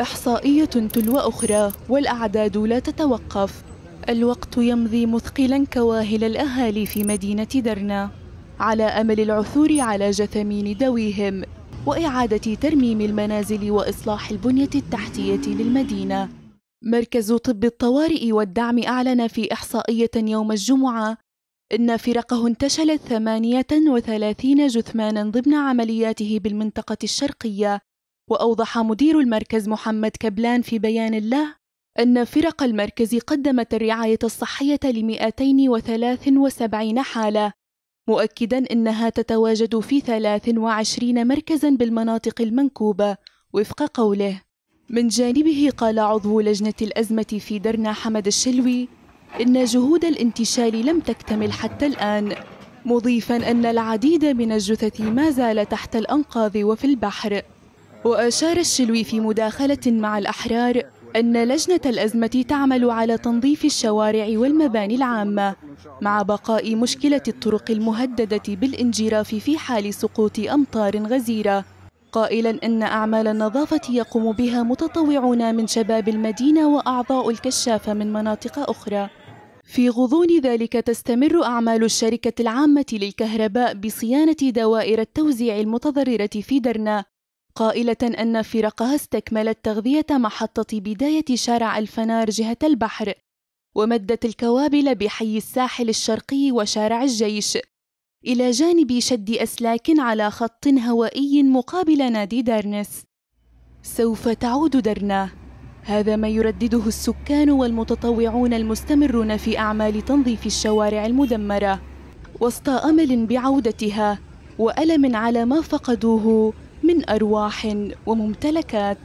إحصائية تلو أخرى والأعداد لا تتوقف الوقت يمضي مثقلا كواهل الأهالي في مدينة درنا على أمل العثور على جثمين دويهم وإعادة ترميم المنازل وإصلاح البنية التحتية للمدينة مركز طب الطوارئ والدعم أعلن في إحصائية يوم الجمعة إن فرقه انتشلت 38 جثمانا ضمن عملياته بالمنطقة الشرقية وأوضح مدير المركز محمد كبلان في بيان له أن فرق المركز قدمت الرعاية الصحية ل 273 حالة مؤكدا أنها تتواجد في 23 مركزا بالمناطق المنكوبة وفق قوله من جانبه قال عضو لجنة الأزمة في درنا حمد الشلوي إن جهود الانتشال لم تكتمل حتى الآن مضيفا أن العديد من الجثث ما زال تحت الأنقاض وفي البحر وأشار الشلوي في مداخلة مع الأحرار أن لجنة الأزمة تعمل على تنظيف الشوارع والمباني العامة مع بقاء مشكلة الطرق المهددة بالانجراف في حال سقوط أمطار غزيرة قائلا أن أعمال النظافة يقوم بها متطوعون من شباب المدينة وأعضاء الكشافة من مناطق أخرى في غضون ذلك تستمر أعمال الشركة العامة للكهرباء بصيانة دوائر التوزيع المتضررة في درنا قائلة أن فرقها استكملت تغذية محطة بداية شارع الفنار جهة البحر ومدت الكوابل بحي الساحل الشرقي وشارع الجيش إلى جانب شد أسلاك على خط هوائي مقابل نادي دارنس سوف تعود درنا هذا ما يردده السكان والمتطوعون المستمرون في أعمال تنظيف الشوارع المدمرة وسط أمل بعودتها وألم على ما فقدوه من أرواح وممتلكات